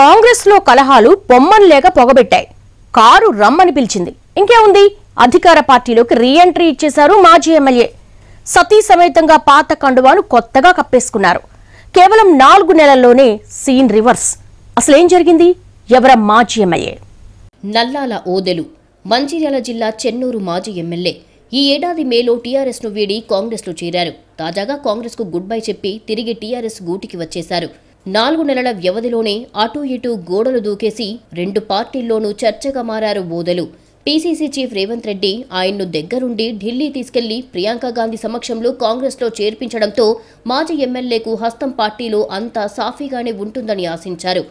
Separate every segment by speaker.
Speaker 1: కాంగ్రెస్లో కలహాలు బొమ్మను లేక పొగబెట్టాయి కారు రమ్మని పిలిచింది ఇంకేముంది అధికార పార్టీలోకి రీఎంట్రీ ఇచ్చేశారు మాజీ ఎమ్మెల్యే సతీ సమేతంగా పాత కండువాను కొత్తగా కప్పేసుకున్నారు కేవలం నాలుగు నెలల్లోనే సీన్ రివర్స్ అసలేం జరిగింది ఎవర మాజీ ఎమ్మెల్యే
Speaker 2: నల్లాల ఓదెలు మంచిర్యాల జిల్లా చెన్నూరు మాజీ ఎమ్మెల్యే ఈ ఏడాది మేలో టీఆర్ఎస్ ను వీడి కాంగ్రెస్లో చేరారు తాజాగా కాంగ్రెస్కు గుడ్ బై చెప్పి తిరిగి టీఆర్ఎస్ గూటికి వచ్చేశారు నాలుగు నెలల వ్యవధిలోనే అటు ఇటు గోడలు దూకేసి రెండు పార్టీల్లోనూ చర్చగా మారారు బోదలు పీసీసీ చీఫ్ రేవంత్ రెడ్డి ఆయన్ను దగ్గరుండి ఢిల్లీ తీసుకెళ్లి ప్రియాంక గాంధీ సమక్షంలో కాంగ్రెస్లో చేర్పించడంతో మాజీ ఎమ్మెల్యేకు హస్తం పార్టీలో అంతా సాఫీగానే ఉంటుందని ఆశించారు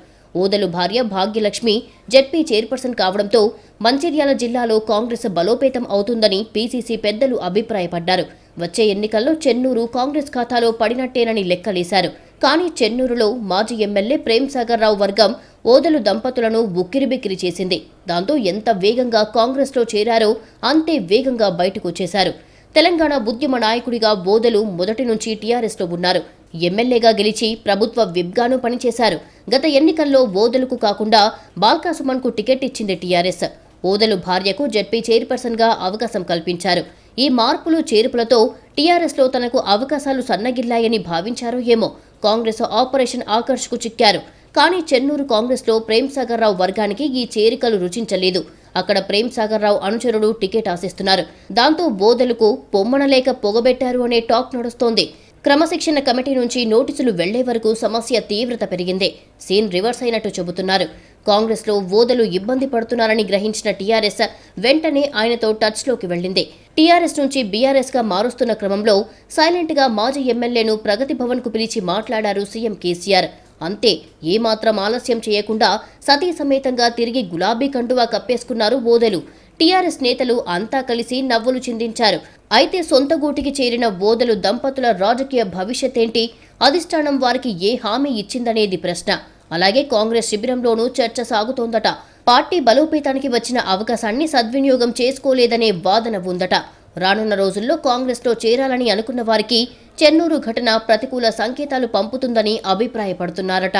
Speaker 2: ఓదలు భార్య భాగ్యలక్ష్మి జెడ్పీ చైర్పర్సన్ కావడంతో మంచిర్యాల జిల్లాలో కాంగ్రెస్ బలోపేతం అవుతుందని పీసీసీ పెద్దలు అభిప్రాయపడ్డారు వచ్చే ఎన్నికల్లో చెన్నూరు కాంగ్రెస్ ఖాతాలో పడినట్టేనని లెక్కలేశారు కానీ చెన్నూరులో మాజీ ఎమ్మెల్యే ప్రేమ్సాగర్ రావు వర్గం ఓదలు దంపతులను ఉక్కిరిబిక్కిరి చేసింది దాంతో ఎంత వేగంగా కాంగ్రెస్లో చేరారో అంతే వేగంగా బయటకు వచ్చేశారు తెలంగాణ ఉద్యమ నాయకుడిగా బోదలు మొదటి నుంచి టీఆర్ఎస్లో ఉన్నారు ఎమ్మెల్యేగా గెలిచి ప్రభుత్వ విప్గాను పనిచేశారు గత ఎన్నికల్లో ఓదలకు కాకుండా బాల్కాసుమన్ కు టికెట్ ఇచ్చింది టీఆర్ఎస్ ఓదలు భార్యకు జడ్పీ చైర్పర్సన్గా అవకాశం కల్పించారు ఈ మార్పులు చేర్పులతో లో తనకు అవకాశాలు సన్నగిల్లాయని భావించారో ఏమో కాంగ్రెస్ ఆపరేషన్ ఆకర్ష్కు చిక్కారు కానీ చెన్నూరు కాంగ్రెస్లో ప్రేమ్సాగర్ రావు వర్గానికి ఈ చేరికలు రుచించలేదు అక్కడ ప్రేమ్సాగర్ రావు అనుచరుడు టికెట్ ఆశిస్తున్నారు దాంతో బోధలకు పొమ్మనలేక పొగబెట్టారు అనే టాక్ నడుస్తోంది క్రమశిక్షణ కమిటీ నుంచి నోటీసులు వెళ్లే వరకు సమస్య తీవ్రత పెరిగింది సీన్ రివర్స్ అయినట్టు చెబుతున్నారు కాంగ్రెస్లో ఓదలు ఇబ్బంది పడుతున్నారని గ్రహించిన టీఆర్ఎస్ వెంటనే ఆయనతో టచ్లోకి వెళ్లింది టీఆర్ఎస్ నుంచి బీఆర్ఎస్ గా మారుస్తున్న క్రమంలో సైలెంట్గా మాజీ ఎమ్మెల్యేను ప్రగతి భవన్కు పిలిచి మాట్లాడారు సీఎం కేసీఆర్ అంతే ఏమాత్రం ఆలస్యం చేయకుండా సతీ సమేతంగా తిరిగి గులాబీ కండువా కప్పేసుకున్నారు ఓదెలు టీఆర్ఎస్ నేతలు అంతా కలిసి నవ్వులు చిందించారు అయితే సొంత గూటికి చేరిన బోధలు దంపతుల రాజకీయ భవిష్యత్ ఏంటి అధిష్టానం వారికి ఏ హామీ ఇచ్చిందనేది ప్రశ్న అలాగే కాంగ్రెస్ శిబిరంలోనూ చర్చ సాగుతోందట పార్టీ బలోపేతానికి వచ్చిన అవకాశాన్ని సద్వినియోగం చేసుకోలేదనే వాదన ఉందట రానున్న రోజుల్లో కాంగ్రెస్లో చేరాలని అనుకున్న వారికి చెన్నూరు ఘటన ప్రతికూల సంకేతాలు పంపుతుందని అభిప్రాయపడుతున్నారట